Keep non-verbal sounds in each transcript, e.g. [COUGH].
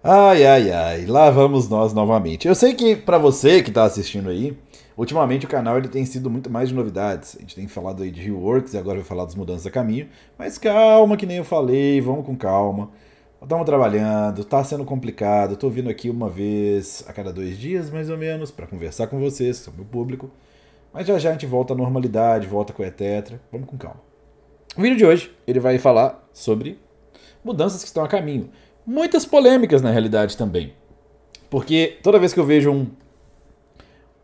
Ai, ai, ai, lá vamos nós novamente. Eu sei que para você que está assistindo aí, ultimamente o canal ele tem sido muito mais de novidades. A gente tem falado aí de reworks e agora vai falar das mudanças a caminho. Mas calma, que nem eu falei, vamos com calma. Estamos trabalhando, tá sendo complicado. Estou vindo aqui uma vez a cada dois dias, mais ou menos, para conversar com vocês, que são meu público. Mas já já a gente volta à normalidade, volta com a Tetra. Vamos com calma. O vídeo de hoje ele vai falar sobre mudanças que estão a caminho muitas polêmicas na realidade também. Porque toda vez que eu vejo um,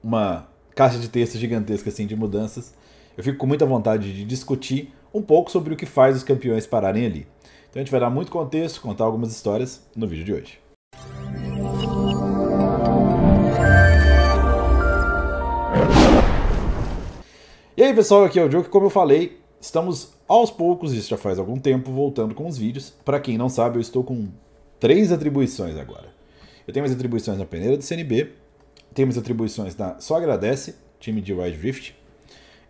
uma caixa de texto gigantesca assim de mudanças, eu fico com muita vontade de discutir um pouco sobre o que faz os campeões pararem ali. Então a gente vai dar muito contexto, contar algumas histórias no vídeo de hoje. E aí pessoal, aqui é o Joe, que como eu falei, estamos aos poucos, isso já faz algum tempo, voltando com os vídeos. Para quem não sabe, eu estou com três atribuições agora. Eu tenho minhas atribuições na peneira do CNB, tenho minhas atribuições na Só Agradece, time de Ride Drift,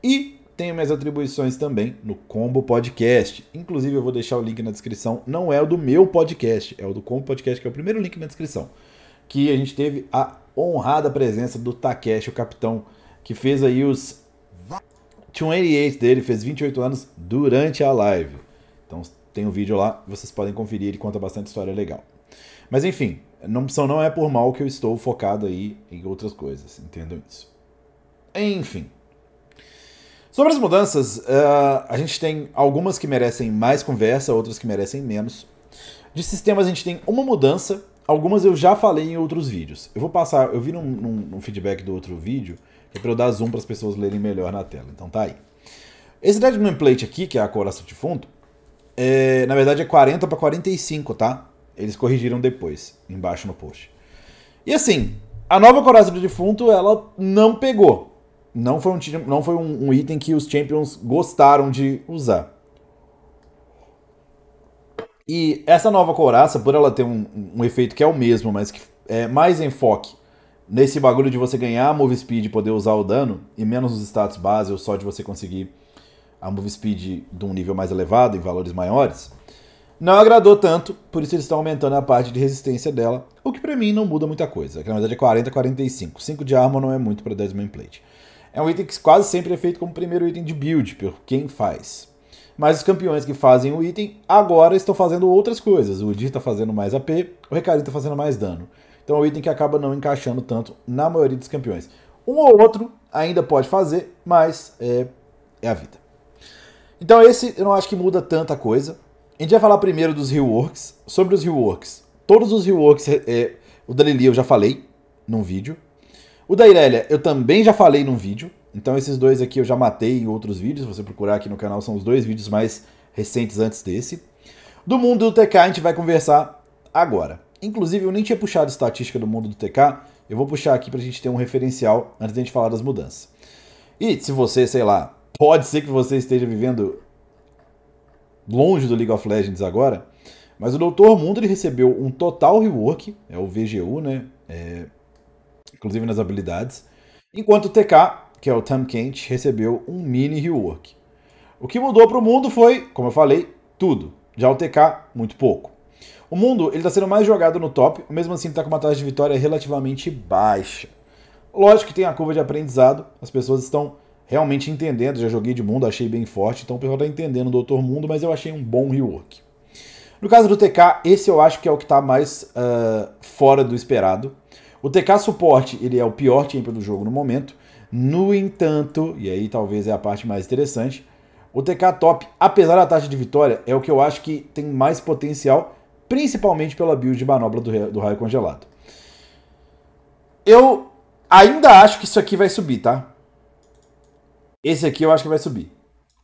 e tenho minhas atribuições também no Combo Podcast. Inclusive, eu vou deixar o link na descrição. Não é o do meu podcast, é o do Combo Podcast, que é o primeiro link na descrição. Que a gente teve a honrada presença do Takeshi, o capitão, que fez aí os 28 dele, fez 28 anos durante a live. Então, tem um vídeo lá, vocês podem conferir, ele conta bastante história legal. Mas enfim, não, são, não é por mal que eu estou focado aí em outras coisas, entendo isso. Enfim. Sobre as mudanças, uh, a gente tem algumas que merecem mais conversa, outras que merecem menos. De sistemas a gente tem uma mudança, algumas eu já falei em outros vídeos. Eu vou passar, eu vi num, num, num feedback do outro vídeo, é pra eu dar zoom para as pessoas lerem melhor na tela, então tá aí. Esse Dead Plate aqui, que é a coração de fundo, é, na verdade é 40 para 45, tá? Eles corrigiram depois, embaixo no post. E assim, a nova Coraça do Defunto, ela não pegou. Não foi, um, não foi um, um item que os Champions gostaram de usar. E essa nova couraça, por ela ter um, um efeito que é o mesmo, mas que é mais enfoque nesse bagulho de você ganhar move speed e poder usar o dano, e menos os status base ou só de você conseguir a Move Speed de um nível mais elevado, em valores maiores, não agradou tanto, por isso eles estão aumentando a parte de resistência dela, o que para mim não muda muita coisa, que na verdade é 40 45. 5 de arma não é muito para 10 plate. É um item que quase sempre é feito como primeiro item de build, por quem faz. Mas os campeões que fazem o item agora estão fazendo outras coisas. O Udir está fazendo mais AP, o Recari está fazendo mais dano. Então é um item que acaba não encaixando tanto na maioria dos campeões. Um ou outro ainda pode fazer, mas é, é a vida. Então esse eu não acho que muda tanta coisa. A gente vai falar primeiro dos reworks. Sobre os reworks. Todos os reworks, é, é o da Lili eu já falei num vídeo. O da Irelia eu também já falei num vídeo. Então esses dois aqui eu já matei em outros vídeos. Se você procurar aqui no canal, são os dois vídeos mais recentes antes desse. Do mundo do TK a gente vai conversar agora. Inclusive eu nem tinha puxado estatística do mundo do TK. Eu vou puxar aqui pra gente ter um referencial antes da gente falar das mudanças. E se você, sei lá, Pode ser que você esteja vivendo longe do League of Legends agora, mas o Doutor Mundo ele recebeu um total rework, é o VGU, né? É, inclusive nas habilidades. Enquanto o TK, que é o Tam Kent, recebeu um mini rework. O que mudou para o mundo foi, como eu falei, tudo. Já o TK, muito pouco. O mundo ele está sendo mais jogado no top, mesmo assim está com uma taxa de vitória relativamente baixa. Lógico que tem a curva de aprendizado, as pessoas estão realmente entendendo, já joguei de mundo, achei bem forte, então o pessoal tá entendendo o Doutor Mundo, mas eu achei um bom rework. No caso do TK, esse eu acho que é o que tá mais uh, fora do esperado. O TK suporte, ele é o pior champion do jogo no momento. No entanto, e aí talvez é a parte mais interessante, o TK top, apesar da taxa de vitória, é o que eu acho que tem mais potencial, principalmente pela build de manobra do, do raio congelado. Eu ainda acho que isso aqui vai subir, tá? Esse aqui eu acho que vai subir.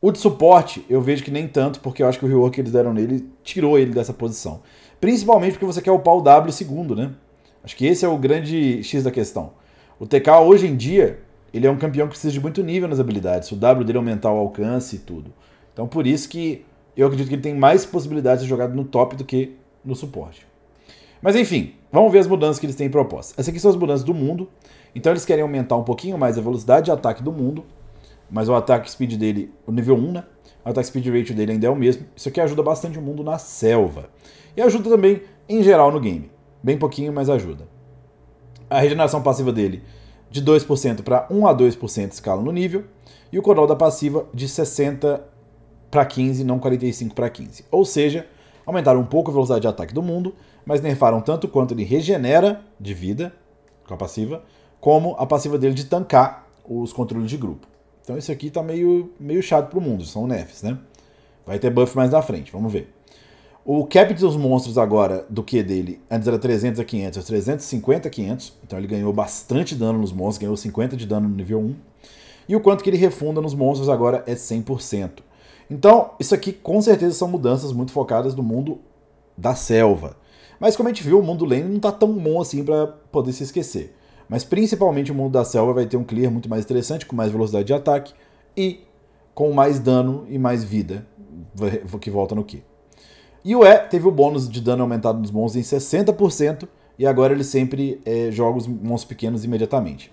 O de suporte eu vejo que nem tanto, porque eu acho que o rework que eles deram nele tirou ele dessa posição. Principalmente porque você quer upar o W segundo, né? Acho que esse é o grande X da questão. O TK hoje em dia, ele é um campeão que precisa de muito nível nas habilidades. O W dele aumentar o alcance e tudo. Então por isso que eu acredito que ele tem mais possibilidades de jogar no top do que no suporte. Mas enfim, vamos ver as mudanças que eles têm em proposta. Essas aqui são as mudanças do mundo. Então eles querem aumentar um pouquinho mais a velocidade de ataque do mundo mas o ataque speed dele, o nível 1, né? O ataque speed rate dele ainda é o mesmo. Isso aqui ajuda bastante o mundo na selva. E ajuda também, em geral, no game. Bem pouquinho, mas ajuda. A regeneração passiva dele, de 2% para 1 a 2% escala no nível. E o coral da passiva, de 60 para 15, não 45 para 15. Ou seja, aumentaram um pouco a velocidade de ataque do mundo, mas nerfaram tanto quanto ele regenera de vida, com a passiva, como a passiva dele de tancar os controles de grupo. Então esse aqui está meio, meio chato pro mundo, são nefes, né? Vai ter buff mais na frente, vamos ver. O cap dos monstros agora, do que dele, antes era 300 a 500, é 350 a 500. Então ele ganhou bastante dano nos monstros, ganhou 50 de dano no nível 1. E o quanto que ele refunda nos monstros agora é 100%. Então, isso aqui com certeza são mudanças muito focadas no mundo da selva. Mas como a gente viu, o mundo lane não está tão bom assim para poder se esquecer. Mas principalmente o mundo da selva vai ter um clear muito mais interessante, com mais velocidade de ataque e com mais dano e mais vida, que volta no Q. E o E teve o bônus de dano aumentado nos monstros em 60%, e agora ele sempre é, joga os monstros pequenos imediatamente.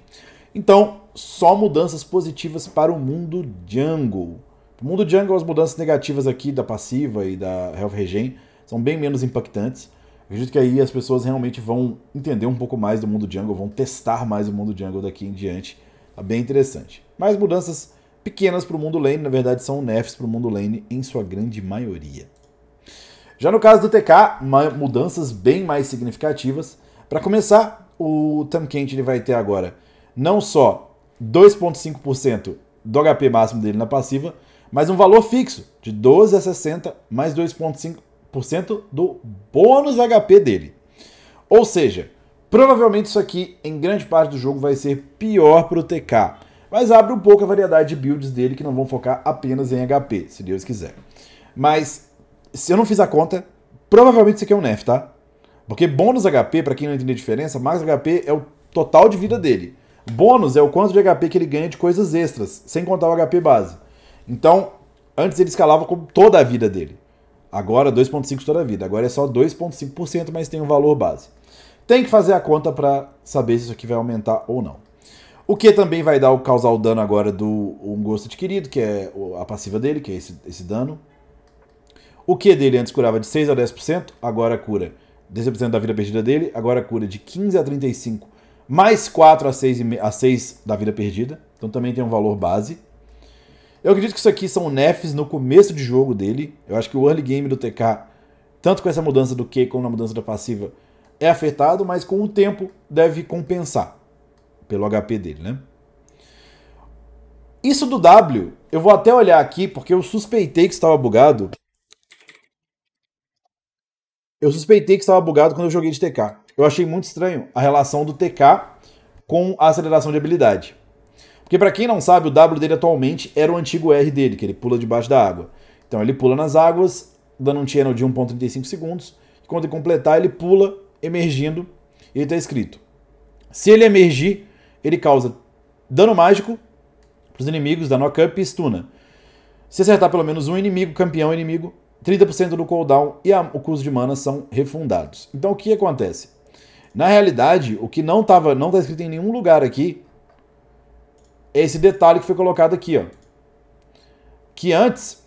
Então, só mudanças positivas para o mundo jungle. o mundo jungle, as mudanças negativas aqui da passiva e da health regen são bem menos impactantes, Acredito que aí as pessoas realmente vão entender um pouco mais do mundo Django, vão testar mais o mundo Django daqui em diante. Tá bem interessante. Mais mudanças pequenas para o mundo lane, na verdade são nerfs para o mundo lane em sua grande maioria. Já no caso do TK, mudanças bem mais significativas. Para começar, o Tamkent ele vai ter agora não só 2.5% do HP máximo dele na passiva, mas um valor fixo de 12 a 60 mais 2.5 do bônus HP dele. Ou seja, provavelmente isso aqui em grande parte do jogo vai ser pior para o TK, mas abre um pouco a variedade de builds dele que não vão focar apenas em HP, se Deus quiser. Mas se eu não fiz a conta, provavelmente isso aqui é um nerf, tá? Porque bônus HP, para quem não entende a diferença, mais HP é o total de vida dele. Bônus é o quanto de HP que ele ganha de coisas extras, sem contar o HP base. Então, antes ele escalava com toda a vida dele. Agora 2,5% toda a vida. Agora é só 2,5%, mas tem um valor base. Tem que fazer a conta para saber se isso aqui vai aumentar ou não. O que também vai dar o causar o dano agora do um gosto adquirido, que é a passiva dele, que é esse, esse dano. O Q dele antes curava de 6 a 10%, agora cura 10% da vida perdida dele, agora cura de 15 a 35, mais 4 a 6, a 6 da vida perdida. Então também tem um valor base. Eu acredito que isso aqui são nefs no começo de jogo dele. Eu acho que o early game do TK, tanto com essa mudança do Q como na mudança da passiva, é afetado, mas com o tempo deve compensar pelo HP dele, né? Isso do W, eu vou até olhar aqui, porque eu suspeitei que estava bugado. Eu suspeitei que estava bugado quando eu joguei de TK. Eu achei muito estranho a relação do TK com a aceleração de habilidade. Porque para quem não sabe, o W dele atualmente era o antigo R dele, que ele pula debaixo da água. Então ele pula nas águas, dando um channel de 1.35 segundos, e quando ele completar, ele pula emergindo, e está escrito. Se ele emergir, ele causa dano mágico para os inimigos da knock-up e stuna. Se acertar pelo menos um inimigo, campeão inimigo, 30% do cooldown e a, o custo de mana são refundados. Então o que acontece? Na realidade, o que não estava, não está escrito em nenhum lugar aqui é esse detalhe que foi colocado aqui, ó. Que antes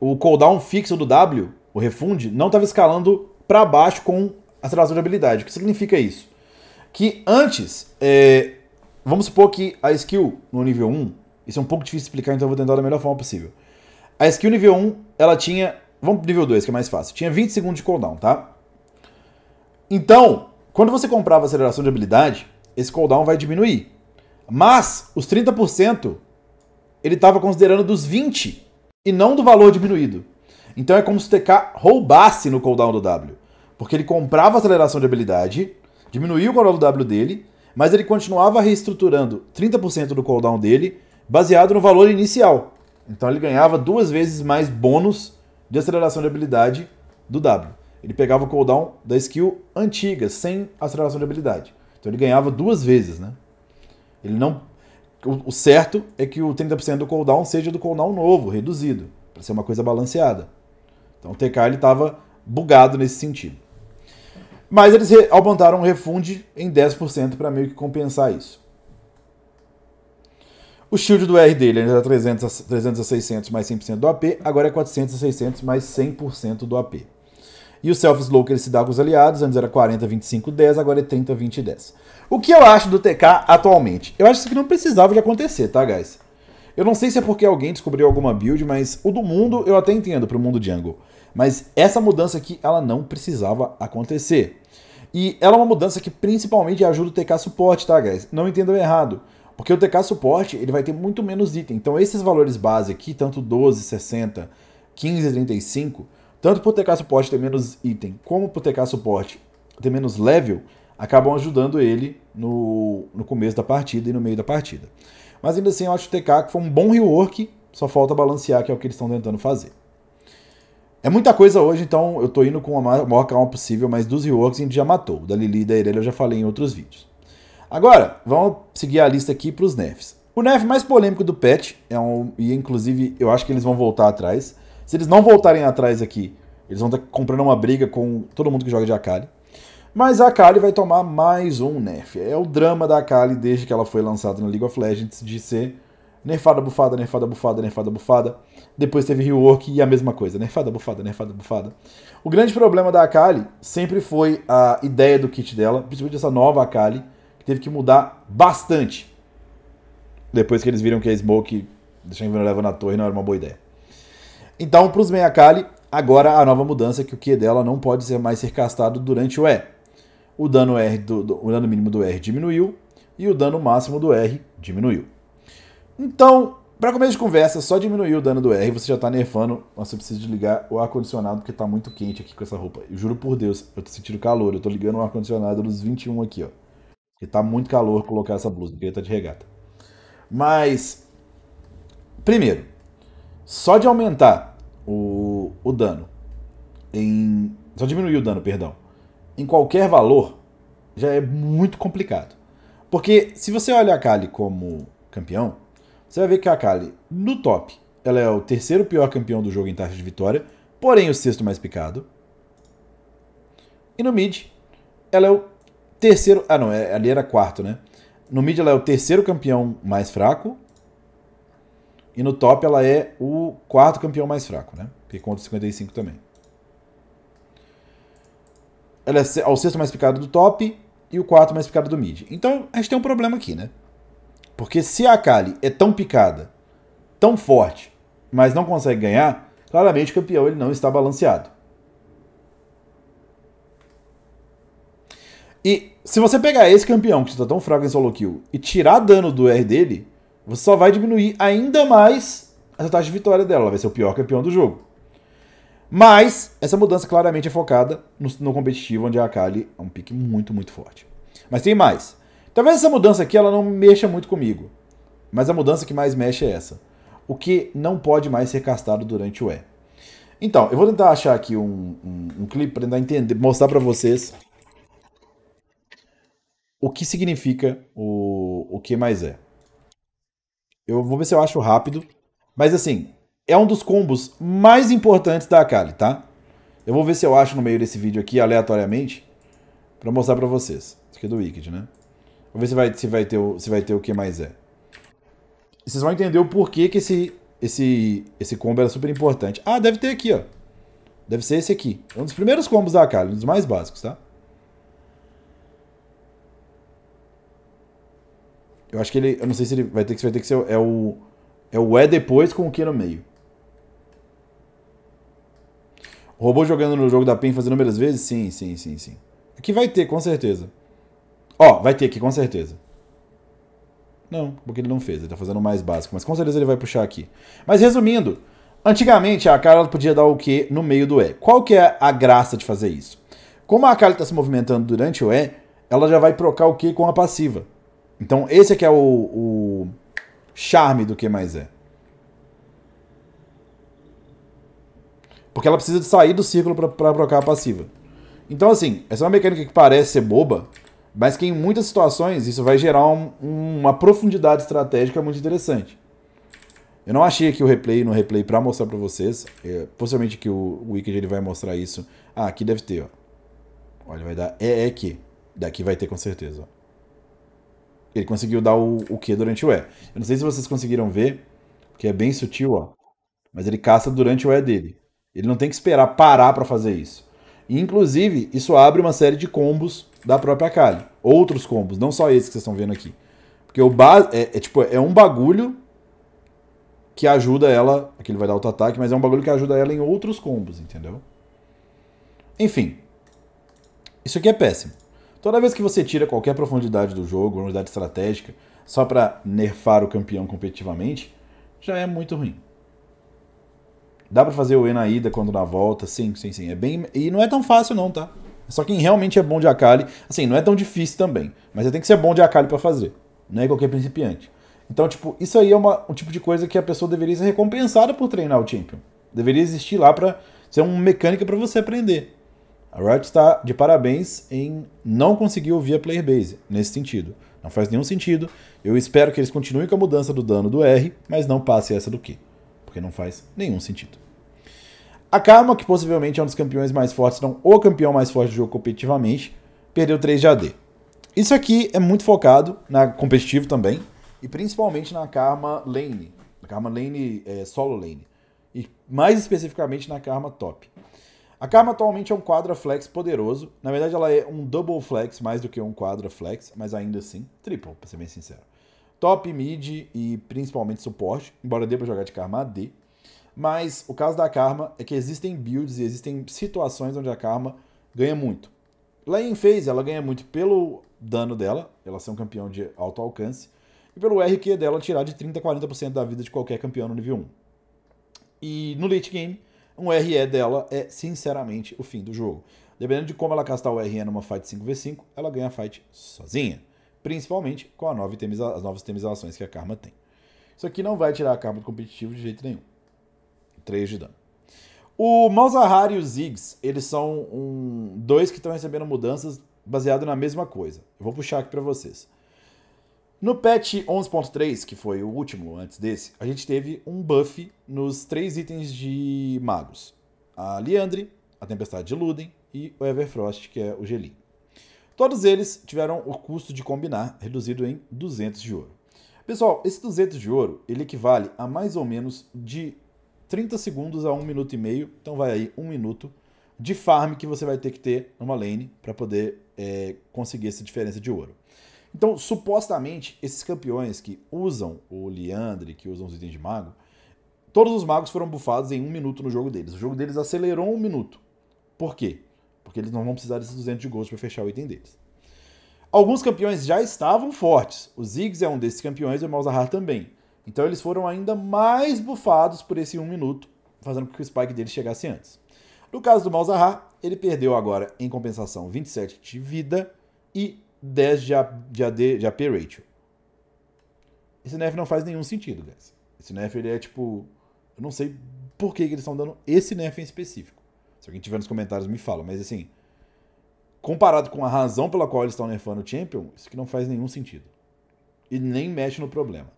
o cooldown fixo do W, o refund, não estava escalando para baixo com a aceleração de habilidade. O que significa isso? Que antes, é, vamos supor que a skill no nível 1, isso é um pouco difícil de explicar, então eu vou tentar da melhor forma possível. A skill nível 1, ela tinha, vamos pro nível 2, que é mais fácil, tinha 20 segundos de cooldown, tá? Então, quando você comprava a aceleração de habilidade, esse cooldown vai diminuir. Mas os 30% ele estava considerando dos 20 e não do valor diminuído. Então é como se o TK roubasse no cooldown do W. Porque ele comprava a aceleração de habilidade, diminuía o cooldown do W dele, mas ele continuava reestruturando 30% do cooldown dele baseado no valor inicial. Então ele ganhava duas vezes mais bônus de aceleração de habilidade do W. Ele pegava o cooldown da skill antiga, sem aceleração de habilidade. Então ele ganhava duas vezes, né? Ele não. O certo é que o 30% do cooldown seja do cooldown novo, reduzido, para ser uma coisa balanceada. Então o TK ele estava bugado nesse sentido. Mas eles aumentaram o refund em 10% para meio que compensar isso. O shield do R dele era 300 tá a, 300 a 600 mais 100% do AP, agora é 400 a 600 mais 100% do AP. E o self slow que ele se dá com os aliados, antes era 40, 25, 10, agora é 30, 20, 10. O que eu acho do TK atualmente? Eu acho que isso não precisava de acontecer, tá, guys? Eu não sei se é porque alguém descobriu alguma build, mas o do mundo eu até entendo pro mundo jungle. Mas essa mudança aqui, ela não precisava acontecer. E ela é uma mudança que principalmente ajuda o TK suporte, tá, guys? Não entendam errado. Porque o TK suporte, ele vai ter muito menos item. Então esses valores base aqui, tanto 12, 60, 15, 35, tanto pro TK suporte ter menos item, como pro TK suporte ter menos level, acabam ajudando ele no, no começo da partida e no meio da partida. Mas ainda assim, eu acho que o TK que foi um bom rework, só falta balancear, que é o que eles estão tentando fazer. É muita coisa hoje, então eu tô indo com a maior calma possível, mas dos reworks a gente já matou. da Lili e da Irelia eu já falei em outros vídeos. Agora, vamos seguir a lista aqui para os nerfs. O nerf mais polêmico do patch, é um, e inclusive eu acho que eles vão voltar atrás. Se eles não voltarem atrás aqui, eles vão estar tá comprando uma briga com todo mundo que joga de Akali. Mas a Kali vai tomar mais um nerf. É o drama da Kali desde que ela foi lançada na League of Legends de ser nerfada, bufada, nerfada, bufada, nerfada, bufada. Depois teve rework e a mesma coisa, nerfada, bufada, nerfada, bufada. O grande problema da Akali sempre foi a ideia do kit dela, principalmente essa nova Akali, que teve que mudar bastante. Depois que eles viram que a Smoke deixar leva na torre não era uma boa ideia. Então, para os Akali, agora a nova mudança é que o Q dela não pode ser mais ser castado durante o E o dano, R do, do, o dano mínimo do R diminuiu e o dano máximo do R diminuiu. Então, para começo de conversa, só diminuir o dano do R, você já está nerfando. Nossa, eu preciso ligar o ar-condicionado porque está muito quente aqui com essa roupa. Eu juro por Deus, eu tô sentindo calor. Eu tô ligando o ar-condicionado dos 21 aqui, ó. Porque está muito calor colocar essa blusa, porque tá de regata. Mas, primeiro, só de aumentar o, o dano em... Só diminuir o dano, perdão, em qualquer valor já é muito complicado. Porque se você olha a Kali como campeão, você vai ver que a Kali, no top, ela é o terceiro pior campeão do jogo em taxa de vitória, porém o sexto mais picado. E no mid, ela é o terceiro. Ah, não, é, ali era quarto, né? No mid, ela é o terceiro campeão mais fraco. E no top, ela é o quarto campeão mais fraco, né? Porque conta 55 também ela é ao é sexto mais picado do top e o quarto mais picado do mid. Então a gente tem um problema aqui, né? Porque se a Akali é tão picada, tão forte, mas não consegue ganhar, claramente o campeão ele não está balanceado. E se você pegar esse campeão que está tão fraco em solo kill e tirar dano do R dele, você só vai diminuir ainda mais a taxa de vitória dela. Ela vai ser o pior campeão do jogo. Mas essa mudança claramente é focada no, no competitivo, onde a Akali é um pique muito, muito forte. Mas tem mais. Talvez essa mudança aqui ela não mexa muito comigo. Mas a mudança que mais mexe é essa. O que não pode mais ser castado durante o E. Então, eu vou tentar achar aqui um, um, um clipe para tentar entender, mostrar para vocês o que significa o, o que mais é. Eu vou ver se eu acho rápido. Mas assim, é um dos combos mais importantes da Akali, tá? Eu vou ver se eu acho no meio desse vídeo aqui, aleatoriamente, pra mostrar pra vocês. Isso aqui é do Wicked, né? Vou ver se vai, se vai, ter, o, se vai ter o que mais é. vocês vão entender o porquê que esse, esse, esse combo era super importante. Ah, deve ter aqui, ó. Deve ser esse aqui. É um dos primeiros combos da Akali, um dos mais básicos, tá? Eu acho que ele... Eu não sei se ele vai ter que... Vai ter que ser... É o... É o E depois com o Q no meio. O robô jogando no jogo da PEN fazendo números vezes? Sim, sim, sim, sim. Aqui vai ter, com certeza. Ó, vai ter aqui, com certeza. Não, porque ele não fez, ele tá fazendo o mais básico. Mas com certeza ele vai puxar aqui. Mas resumindo, antigamente a cara podia dar o Q no meio do E. Qual que é a graça de fazer isso? Como a cara está se movimentando durante o E, ela já vai trocar o Q com a passiva. Então esse é que é o, o charme do Q mais E. É. Porque ela precisa de sair do círculo para trocar a passiva. Então, assim, essa é uma mecânica que parece ser boba, mas que em muitas situações isso vai gerar um, uma profundidade estratégica muito interessante. Eu não achei aqui o replay no replay para mostrar para vocês. É, possivelmente que o, o Wicked ele vai mostrar isso. Ah, aqui deve ter, ó. Olha, vai dar é, é aqui. Daqui vai ter com certeza, ó. Ele conseguiu dar o, o que durante o E. Eu não sei se vocês conseguiram ver, porque é bem sutil, ó. Mas ele caça durante o E dele. Ele não tem que esperar parar para fazer isso. E, inclusive, isso abre uma série de combos da própria Kali. Outros combos, não só esses que vocês estão vendo aqui. Porque o ba é, é, tipo, é um bagulho que ajuda ela. Aqui ele vai dar auto-ataque, mas é um bagulho que ajuda ela em outros combos, entendeu? Enfim. Isso aqui é péssimo. Toda vez que você tira qualquer profundidade do jogo, unidade estratégica, só para nerfar o campeão competitivamente, já é muito ruim. Dá para fazer o E na ida quando na volta, sim, sim, sim. É bem e não é tão fácil não, tá? É só quem realmente é bom de Akali, assim, não é tão difícil também, mas você tem que ser bom de Akali para fazer, não é qualquer principiante. Então, tipo, isso aí é uma, um tipo de coisa que a pessoa deveria ser recompensada por treinar o Champion. Deveria existir lá para ser uma mecânica para você aprender. A Riot está de parabéns em não conseguir ouvir a player base nesse sentido. Não faz nenhum sentido. Eu espero que eles continuem com a mudança do dano do R, mas não passe essa do Q porque não faz nenhum sentido. A Karma, que possivelmente é um dos campeões mais fortes, não o campeão mais forte do jogo competitivamente, perdeu 3 de AD. Isso aqui é muito focado na competitivo também, e principalmente na Karma Lane, na Karma Lane é, Solo Lane, e mais especificamente na Karma Top. A Karma atualmente é um quadra flex poderoso, na verdade ela é um double flex mais do que um quadra flex, mas ainda assim, triple, pra ser bem sincero top mid e principalmente suporte, embora dê para jogar de Karma D. Mas o caso da Karma é que existem builds e existem situações onde a Karma ganha muito. Lá em Phase, ela ganha muito pelo dano dela, ela ser um campeão de alto alcance, e pelo RQ dela tirar de 30 a 40% da vida de qualquer campeão no nível 1. E no late game, um RE dela é sinceramente o fim do jogo. Dependendo de como ela castar o RE numa fight 5v5, ela ganha a fight sozinha principalmente com nova as novas itemizações que a Karma tem. Isso aqui não vai tirar a Karma do competitivo de jeito nenhum. 3 de dano. O Malzahar e o Ziggs, eles são um, dois que estão recebendo mudanças baseado na mesma coisa. Eu vou puxar aqui para vocês. No patch 11.3, que foi o último antes desse, a gente teve um buff nos três itens de magos. A Liandre, a Tempestade de Luden e o Everfrost, que é o Gelim. Todos eles tiveram o custo de combinar reduzido em 200 de ouro. Pessoal, esse 200 de ouro, ele equivale a mais ou menos de 30 segundos a 1 minuto e meio, então vai aí 1 minuto de farm que você vai ter que ter numa lane para poder é, conseguir essa diferença de ouro. Então, supostamente, esses campeões que usam o Liandre, que usam os itens de mago, todos os magos foram bufados em um minuto no jogo deles. O jogo deles acelerou um minuto. Por quê? porque eles não vão precisar desses 200 de gols para fechar o item deles. Alguns campeões já estavam fortes. O Ziggs é um desses campeões e o Malzahar também. Então eles foram ainda mais bufados por esse 1 um minuto, fazendo com que o spike dele chegasse antes. No caso do Malzahar, ele perdeu agora, em compensação, 27 de vida e 10 de, de, AD, de AP ratio. Esse nerf não faz nenhum sentido, guys. Esse nerf, ele é tipo... Eu não sei por que, que eles estão dando esse nerf em específico alguém tiver nos comentários, me fala. Mas assim, comparado com a razão pela qual eles estão nerfando o Champion, isso aqui não faz nenhum sentido. E nem mexe no problema.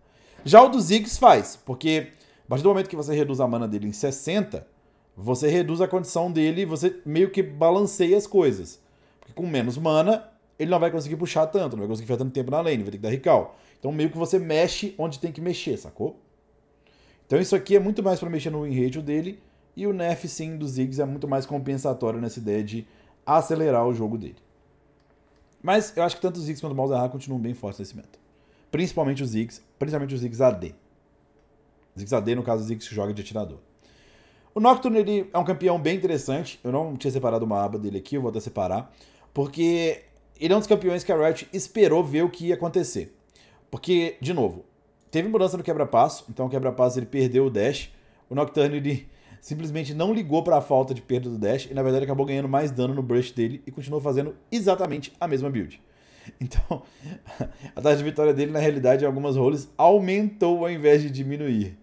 Já o do Ziggs faz, porque a partir do momento que você reduz a mana dele em 60, você reduz a condição dele e você meio que balanceia as coisas. Porque com menos mana, ele não vai conseguir puxar tanto, não vai conseguir ficar tanto tempo na lane, vai ter que dar recal. Então meio que você mexe onde tem que mexer, sacou? Então isso aqui é muito mais para mexer no win dele e o nerf sim do Ziggs é muito mais compensatório nessa ideia de acelerar o jogo dele. Mas eu acho que tanto o Ziggs quanto o Malzahar continuam bem fortes nesse meta. Principalmente o Ziggs, principalmente o Ziggs AD. Ziggs AD, no caso, o Ziggs que joga de atirador. O Nocturne ele é um campeão bem interessante. Eu não tinha separado uma aba dele aqui, eu vou até separar. Porque ele é um dos campeões que a Riot esperou ver o que ia acontecer. Porque, de novo, teve mudança no quebra-passo, então o quebra-passo ele perdeu o dash. O Nocturne ele simplesmente não ligou para a falta de perda do dash e na verdade acabou ganhando mais dano no burst dele e continuou fazendo exatamente a mesma build. [LAUGHS] Então, [LAUGHS] a taxa de vitória dele na realidade em algumas roles aumentou ao invés de diminuir.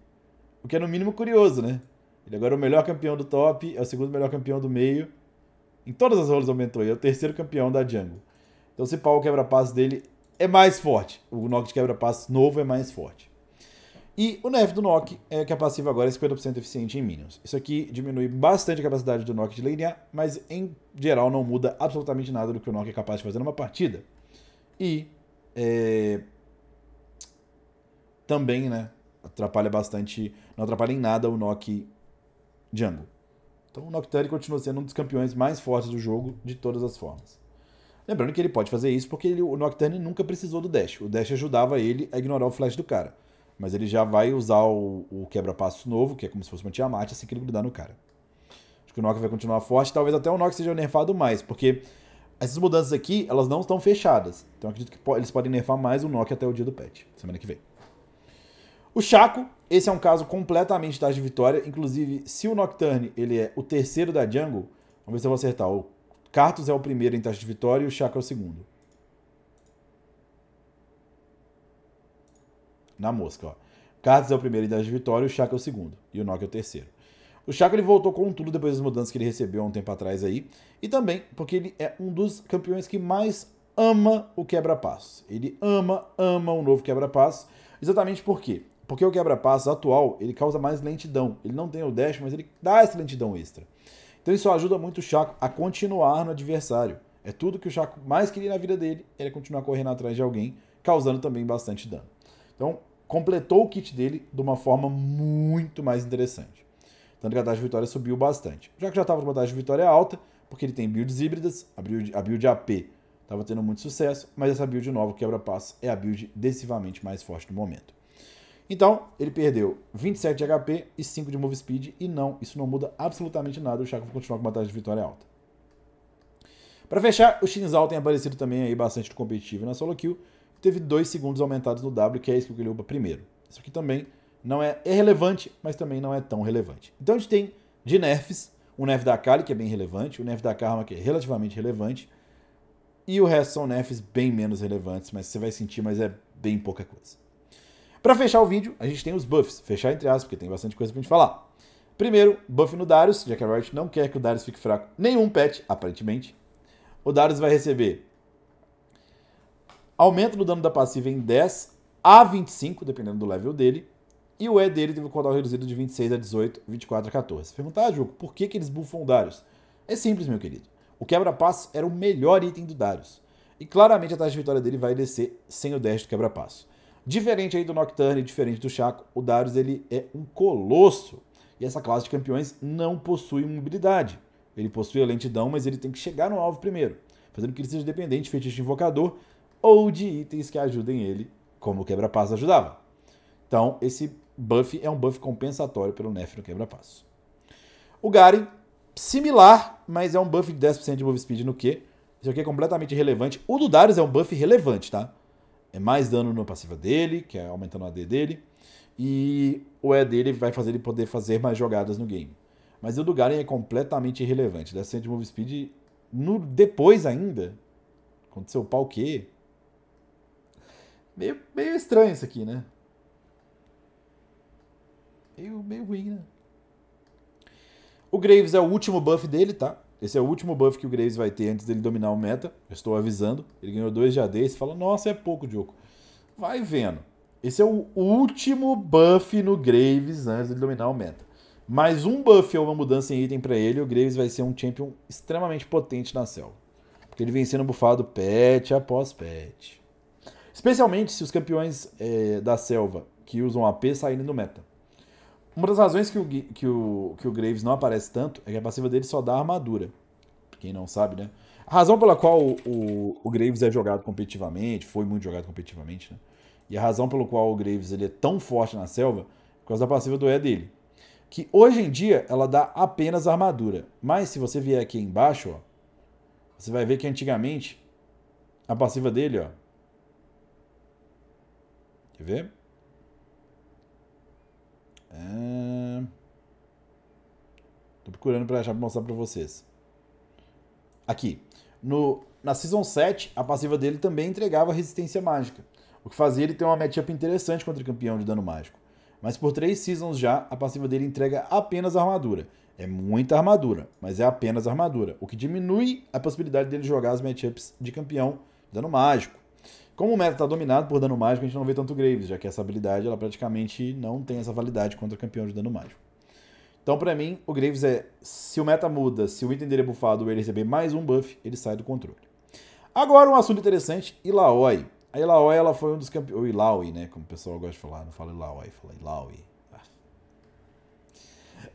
O que é no mínimo curioso, né? Ele agora é o melhor campeão do top, é o segundo melhor campeão do meio. Em todas as roles aumentou, e é o terceiro campeão da jungle. Então, se pau quebra-passo dele é mais forte. O knock de quebra-passo novo é mais forte. E o Nef do Nock é que a passiva agora é 50% eficiente em minions. Isso aqui diminui bastante a capacidade do Nock de lanear, mas em geral não muda absolutamente nada do que o Nock é capaz de fazer numa partida. E é... também, né, atrapalha bastante, não atrapalha em nada o Nock Jungle. Então o Nocturne continua sendo um dos campeões mais fortes do jogo de todas as formas. Lembrando que ele pode fazer isso porque ele, o Nocturne nunca precisou do dash. O dash ajudava ele a ignorar o flash do cara. Mas ele já vai usar o, o quebra-passo novo, que é como se fosse uma Tiamat, assim que ele grudar no cara. Acho que o Nock vai continuar forte, talvez até o Nock seja nerfado mais, porque essas mudanças aqui, elas não estão fechadas. Então acredito que po eles podem nerfar mais o Nock até o dia do patch, semana que vem. O Chaco, esse é um caso completamente taxa de vitória. Inclusive, se o Nocturne ele é o terceiro da jungle, vamos ver se eu vou acertar. O Cartus é o primeiro em taxa de vitória e o Chaco é o segundo. na mosca. Ó. Cartas é o primeiro em 10 de vitória, o Chaka é o segundo e o Nock é o terceiro. O Chaco ele voltou com tudo depois das mudanças que ele recebeu há um tempo atrás aí. E também porque ele é um dos campeões que mais ama o quebra-passo. Ele ama, ama o novo quebra-passo. Exatamente por quê? Porque o quebra-passo atual ele causa mais lentidão. Ele não tem o dash, mas ele dá essa lentidão extra. Então isso ajuda muito o Chaco a continuar no adversário. É tudo que o Chaco mais queria na vida dele, era continuar correndo atrás de alguém, causando também bastante dano. Então, completou o kit dele de uma forma muito mais interessante. Tanto que a taxa de vitória subiu bastante. Já que já estava com uma taxa de vitória alta, porque ele tem builds híbridas, a build, a build AP estava tendo muito sucesso, mas essa build nova, quebra-passo, é a build decisivamente mais forte do momento. Então, ele perdeu 27 de HP e 5 de move speed, e não, isso não muda absolutamente nada, o Chaco vai continuar com uma taxa de vitória alta. Para fechar, o Shinzal tem aparecido também aí bastante do competitivo na solo kill, teve 2 segundos aumentados no W, que é isso que o Guilherme primeiro. Isso aqui também não é, irrelevante mas também não é tão relevante. Então a gente tem de nerfs, o nerf da Akali, que é bem relevante, o nerf da Karma, que é relativamente relevante, e o resto são nerfs bem menos relevantes, mas você vai sentir, mas é bem pouca coisa. Para fechar o vídeo, a gente tem os buffs. Fechar entre aspas, porque tem bastante coisa pra gente falar. Primeiro, buff no Darius, já que a Riot não quer que o Darius fique fraco nenhum pet aparentemente. O Darius vai receber Aumento do dano da passiva em 10 a 25, dependendo do level dele. E o E dele teve o um cooldown reduzido de 26 a 18, 24 a 14. Perguntar, ah, jogo, por que, que eles bufam o Darius? É simples, meu querido. O quebra-passo era o melhor item do Darius. E claramente a taxa de vitória dele vai descer sem o dash do quebra-passo. Diferente aí do Nocturne, diferente do Chaco, o Darius ele é um colosso. E essa classe de campeões não possui mobilidade. Ele possui a lentidão, mas ele tem que chegar no alvo primeiro, fazendo que ele seja dependente de feitiço invocador ou de itens que ajudem ele, como o quebra-passo ajudava. Então, esse buff é um buff compensatório pelo nerf no quebra-passo. O Garen, similar, mas é um buff de 10% de move speed no Q. Isso aqui é completamente irrelevante. O do Darius é um buff relevante, tá? É mais dano no passiva dele, que é aumentando o AD dele. E o E dele vai fazer ele poder fazer mais jogadas no game. Mas o do Garen é completamente irrelevante. 10% de move speed no, depois ainda. Quando o pau quê? Meio, meio estranho isso aqui, né? Meio, meio ruim, né? O Graves é o último buff dele, tá? Esse é o último buff que o Graves vai ter antes dele dominar o meta. Eu estou avisando. Ele ganhou dois de AD. Você fala, nossa, é pouco, Diogo. Vai vendo. Esse é o último buff no Graves antes dele dominar o meta. Mais um buff ou uma mudança em item para ele, o Graves vai ser um champion extremamente potente na selva. Porque ele vem sendo bufado pet após pet. Especialmente se os campeões é, da selva que usam AP saírem do meta. Uma das razões que o, que, o, que o Graves não aparece tanto é que a passiva dele só dá armadura. Quem não sabe, né? A razão pela qual o, o, o Graves é jogado competitivamente, foi muito jogado competitivamente, né? E a razão pelo qual o Graves ele é tão forte na selva é por causa da passiva do E dele. Que hoje em dia ela dá apenas armadura. Mas se você vier aqui embaixo, ó, você vai ver que antigamente a passiva dele ó, Quer ver? É... Tô procurando pra achar pra mostrar pra vocês. Aqui. No, na Season 7, a passiva dele também entregava resistência mágica, o que fazia ele ter uma matchup interessante contra o campeão de dano mágico. Mas por três Seasons já, a passiva dele entrega apenas armadura. É muita armadura, mas é apenas armadura, o que diminui a possibilidade dele jogar as matchups de campeão de dano mágico. Como o meta está dominado por dano mágico, a gente não vê tanto Graves, já que essa habilidade ela praticamente não tem essa validade contra campeão de dano mágico. Então, para mim, o Graves é: se o meta muda, se o item dele é bufado ele receber mais um buff, ele sai do controle. Agora, um assunto interessante: Ilaoi. A Ilaoi ela foi um dos campeões. Ou Ilaoi, né? Como o pessoal gosta de falar. Não fala Ilaoi, fala Ilaoi. Ah.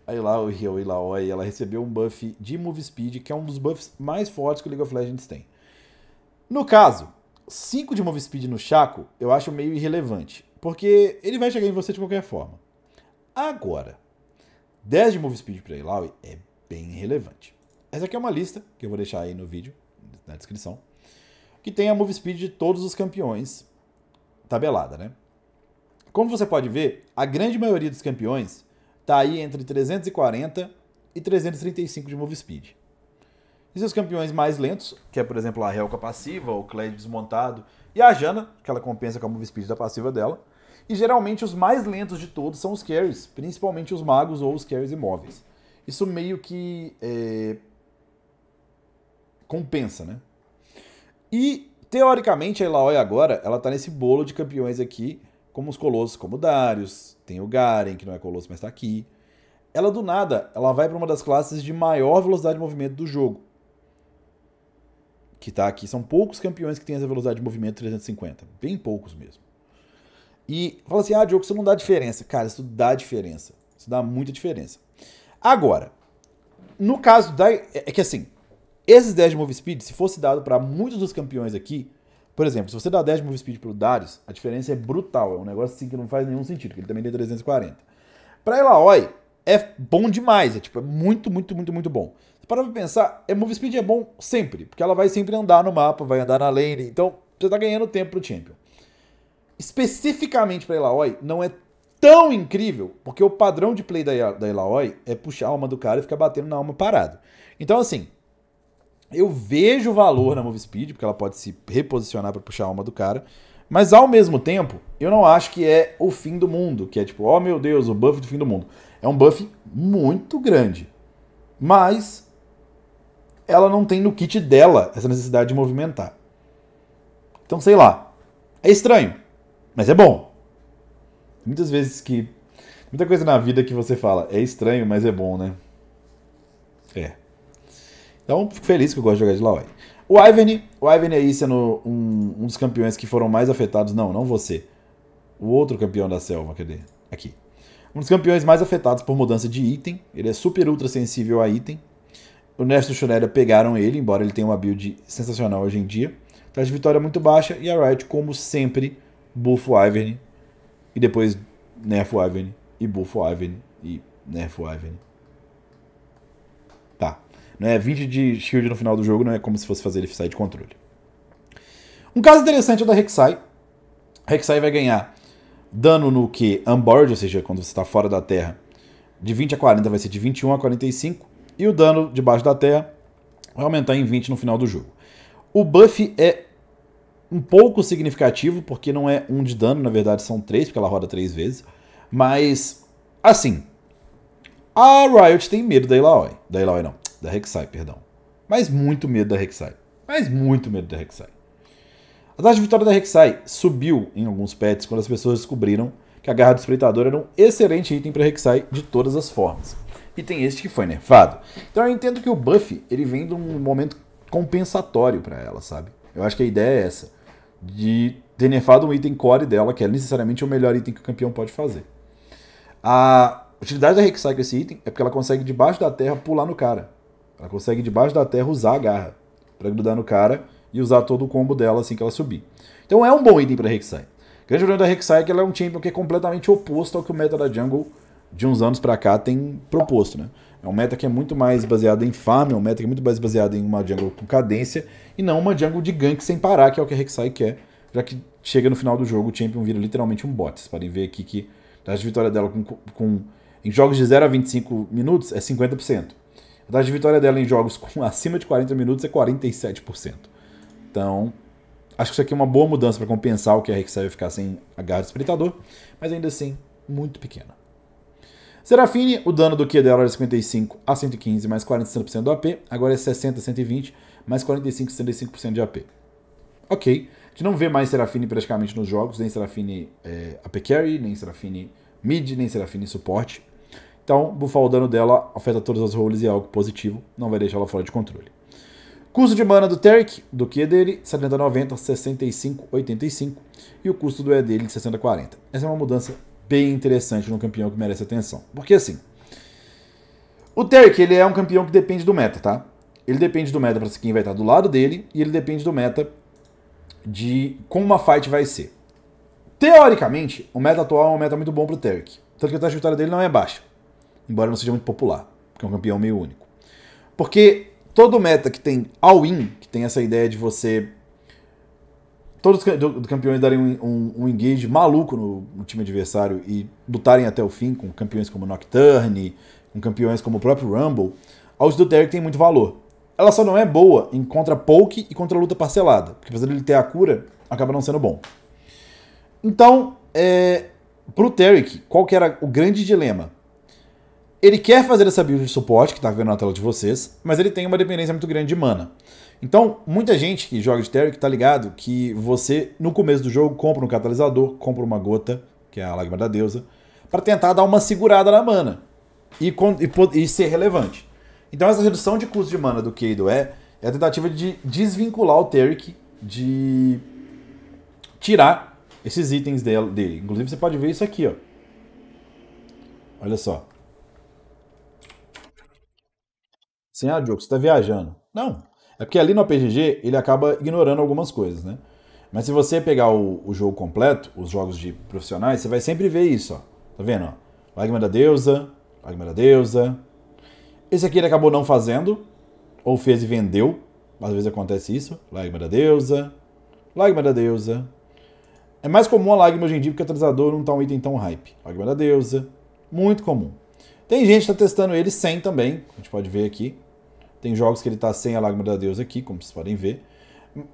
A Ilaoi, ou Ilaoi, ela recebeu um buff de Move Speed, que é um dos buffs mais fortes que o League of Legends tem. No caso, 5 de Move Speed no Chaco eu acho meio irrelevante, porque ele vai chegar em você de qualquer forma. Agora, 10 de Move Speed para ilaoi é bem relevante. Essa aqui é uma lista que eu vou deixar aí no vídeo, na descrição, que tem a Move Speed de todos os campeões tabelada, né? Como você pode ver, a grande maioria dos campeões está aí entre 340 e 335 de Move Speed. E seus campeões mais lentos, que é, por exemplo, a Helka passiva, o Kled desmontado e a Jana, que ela compensa com a Move Speed da passiva dela. E geralmente os mais lentos de todos são os carries, principalmente os magos ou os carries imóveis. Isso meio que é... compensa, né? E teoricamente a Eloy agora, ela tá nesse bolo de campeões aqui, como os colossos como Darius, tem o Garen, que não é colosso, mas tá aqui. Ela do nada, ela vai para uma das classes de maior velocidade de movimento do jogo, que está aqui, são poucos campeões que têm essa velocidade de movimento 350. Bem poucos mesmo. E fala assim: ah, Diogo, isso não dá diferença. Cara, isso dá diferença. Isso dá muita diferença. Agora, no caso da. É, é que assim, esses 10 de move speed, se fosse dado para muitos dos campeões aqui, por exemplo, se você dá 10 de move speed pro Darius, a diferença é brutal. É um negócio assim que não faz nenhum sentido, que ele também tem 340. Pra Elaoi, é bom demais. É tipo, é muito, muito, muito, muito bom. Para pensar, a é, move speed é bom sempre, porque ela vai sempre andar no mapa, vai andar na lane, então você está ganhando tempo pro champion. Especificamente para Eloy, não é tão incrível, porque o padrão de play da, da Eloy é puxar a alma do cara e ficar batendo na alma parado. Então, assim, eu vejo valor na move speed, porque ela pode se reposicionar para puxar a alma do cara, mas ao mesmo tempo, eu não acho que é o fim do mundo, que é tipo, oh meu Deus, o buff do fim do mundo. É um buff muito grande. Mas ela não tem no kit dela essa necessidade de movimentar. Então, sei lá. É estranho, mas é bom. Muitas vezes que. Muita coisa na vida que você fala é estranho, mas é bom, né? É. Então, fico feliz que eu gosto de jogar de Lawai. O Ivern, o Ivern aí sendo um, um dos campeões que foram mais afetados. Não, não você. O outro campeão da selva, cadê? Aqui. Um dos campeões mais afetados por mudança de item. Ele é super ultra sensível a item o Ernesto Schroeder pegaram ele, embora ele tenha uma build sensacional hoje em dia. Traz vitória muito baixa e a Riot, como sempre, bufa o Ivern e depois nerfa o Ivern e bufa o Ivern e nerfa o Ivern. Tá. Não é 20 de shield no final do jogo, não é como se fosse fazer ele sair de controle. Um caso interessante é o da Rek'Sai. Rek'Sai vai ganhar dano no que? Unboard, ou seja, quando você está fora da terra, de 20 a 40 vai ser de 21 a 45 e o dano debaixo da terra vai aumentar em 20 no final do jogo. O buff é um pouco significativo, porque não é um de dano, na verdade são três, porque ela roda três vezes. Mas, assim, a Riot tem medo da Illaoi. Da Illaoi não, da Rek'Sai, perdão. Mas muito medo da Rek'Sai. Mas muito medo da Rek'Sai. A taxa de vitória da Rek'Sai subiu em alguns pets quando as pessoas descobriram que a Garra do Espreitador era um excelente item para Rek'Sai de todas as formas e tem este que foi nerfado. Então eu entendo que o buff ele vem de um momento compensatório para ela, sabe? Eu acho que a ideia é essa, de ter nerfado um item core dela, que é necessariamente o melhor item que o campeão pode fazer. A utilidade da Rek'Sai com esse item é porque ela consegue debaixo da terra pular no cara. Ela consegue debaixo da terra usar a garra para grudar no cara e usar todo o combo dela assim que ela subir. Então é um bom item para Rek'Sai. O grande problema da Rek'Sai é que ela é um champion que é completamente oposto ao que o meta da jungle de uns anos para cá tem proposto, né? É um meta que é muito mais baseado em farm, é um meta que é muito mais baseado em uma jungle com cadência e não uma jungle de gank sem parar, que é o que a Rek'Sai quer, já que chega no final do jogo, o Champion vira literalmente um bot. Vocês podem ver aqui que a taxa de vitória dela com, com, em jogos de 0 a 25 minutos é 50%. A taxa de vitória dela em jogos com [LAUGHS] acima de 40 minutos é 47%. Então, acho que isso aqui é uma boa mudança para compensar o que a Rek'Sai vai ficar sem a garra do mas ainda assim, muito pequena. Serafine, o dano do Q dela é era 55 a 115, mais 40% do AP. Agora é 60 a 120, mais 45 a 75% de AP. Ok. A gente não vê mais Serafine praticamente nos jogos, nem Serafine é, AP Carry, nem Serafine Mid, nem Serafine Suporte. Então, bufar o dano dela afeta todas as roles e é algo positivo, não vai deixar ela fora de controle. Custo de mana do Terek, do Q dele, 70 90, 7090, 85. E o custo do E dele, 60 40. Essa é uma mudança bem interessante num campeão que merece atenção. Porque assim, o Terk ele é um campeão que depende do meta, tá? Ele depende do meta para quem vai estar do lado dele e ele depende do meta de como uma fight vai ser. Teoricamente, o meta atual é um meta muito bom pro Terk. Tanto que a taxa de vitória dele não é baixa. Embora não seja muito popular, porque é um campeão meio único. Porque todo meta que tem all-in, que tem essa ideia de você todos os campeões darem um, um, um engage maluco no, no, time adversário e lutarem até o fim com campeões como Nocturne, com campeões como o próprio Rumble, a ult do Terry tem muito valor. Ela só não é boa em contra poke e contra luta parcelada, porque apesar dele ter a cura, acaba não sendo bom. Então, é, pro Tarek, qual que era o grande dilema? Ele quer fazer essa build de suporte, que tá vendo na tela de vocês, mas ele tem uma dependência muito grande de mana. Então, muita gente que joga de que tá ligado que você, no começo do jogo, compra um catalisador, compra uma gota, que é a lágrima da deusa, para tentar dar uma segurada na mana e, e, e, ser relevante. Então, essa redução de custo de mana do do é, é a tentativa de desvincular o Terry de tirar esses itens dele. Inclusive, você pode ver isso aqui, ó. Olha só. Sem assim, Diogo, você tá viajando. Não, é porque ali no APGG ele acaba ignorando algumas coisas, né? Mas se você pegar o, o jogo completo, os jogos de profissionais, você vai sempre ver isso, ó. Tá vendo? Ó? Lágrima da Deusa, Lágrima da Deusa. Esse aqui ele acabou não fazendo, ou fez e vendeu. Às vezes acontece isso. Lágrima da Deusa, Lágrima da Deusa. É mais comum a lágrima hoje em dia porque o atualizador não tá um item tão hype. Lágrima da Deusa, muito comum. Tem gente que tá testando ele sem também, a gente pode ver aqui. Tem jogos que ele tá sem a Lágrima da Deusa aqui, como vocês podem ver.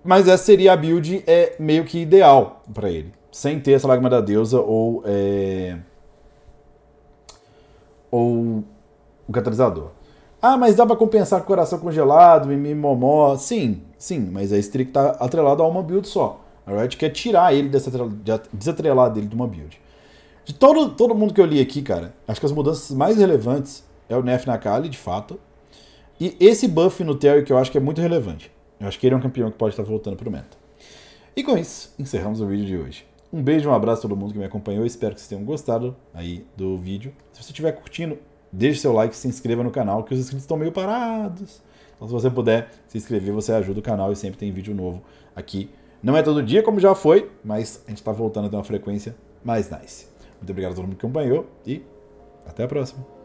Mas essa seria a build é, meio que ideal para ele. Sem ter essa Lágrima da Deusa ou... É... Ou o catalisador. Ah, mas dá para compensar com coração congelado, Momó... Sim, sim, mas a é Strick tá atrelado a uma build só. A Riot quer tirar ele dessa desatrelar dele de uma build. De todo, todo mundo que eu li aqui, cara, acho que as mudanças mais relevantes é o Nef na Kali, de fato. E esse buff no Terry que eu acho que é muito relevante. Eu acho que ele é um campeão que pode estar voltando pro meta. E com isso, encerramos o vídeo de hoje. Um beijo, um abraço a todo mundo que me acompanhou. Espero que vocês tenham gostado aí do vídeo. Se você estiver curtindo, deixe seu like, se inscreva no canal, que os inscritos estão meio parados. Então se você puder se inscrever, você ajuda o canal e sempre tem vídeo novo aqui. Não é todo dia como já foi, mas a gente está voltando a ter uma frequência mais nice. Muito obrigado a todo mundo que acompanhou e até a próxima.